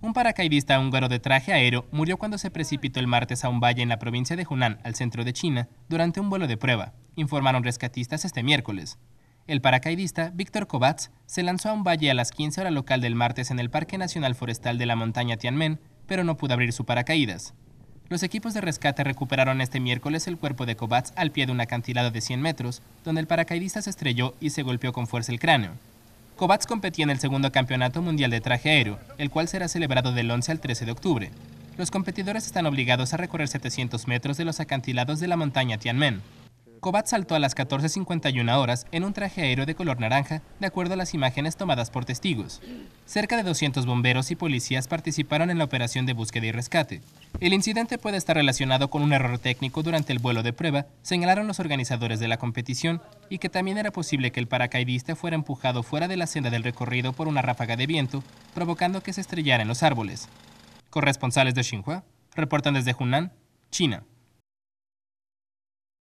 Un paracaidista húngaro de traje aéreo murió cuando se precipitó el martes a un valle en la provincia de Hunan, al centro de China, durante un vuelo de prueba, informaron rescatistas este miércoles. El paracaidista, Víctor Kovács, se lanzó a un valle a las 15 horas local del martes en el Parque Nacional Forestal de la Montaña Tianmen, pero no pudo abrir su paracaídas. Los equipos de rescate recuperaron este miércoles el cuerpo de Kovács al pie de un acantilado de 100 metros, donde el paracaidista se estrelló y se golpeó con fuerza el cráneo. Kovács competía en el segundo Campeonato Mundial de Traje Aéreo, el cual será celebrado del 11 al 13 de octubre. Los competidores están obligados a recorrer 700 metros de los acantilados de la montaña Tianmen, Kobat saltó a las 14.51 horas en un traje aéreo de color naranja, de acuerdo a las imágenes tomadas por testigos. Cerca de 200 bomberos y policías participaron en la operación de búsqueda y rescate. El incidente puede estar relacionado con un error técnico durante el vuelo de prueba, señalaron los organizadores de la competición, y que también era posible que el paracaidista fuera empujado fuera de la senda del recorrido por una ráfaga de viento, provocando que se estrellara en los árboles. Corresponsales de Xinhua reportan desde Hunan, China.